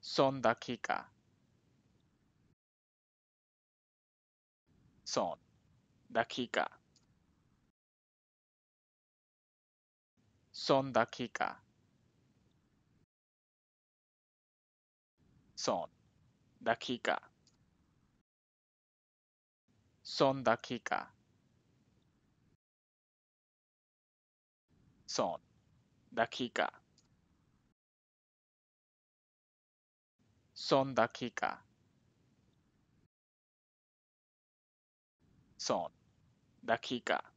Son dakika. Son dakika. Son dakika. Son dakika. Son dakika. Son dakika. Son dakika. Son dakika.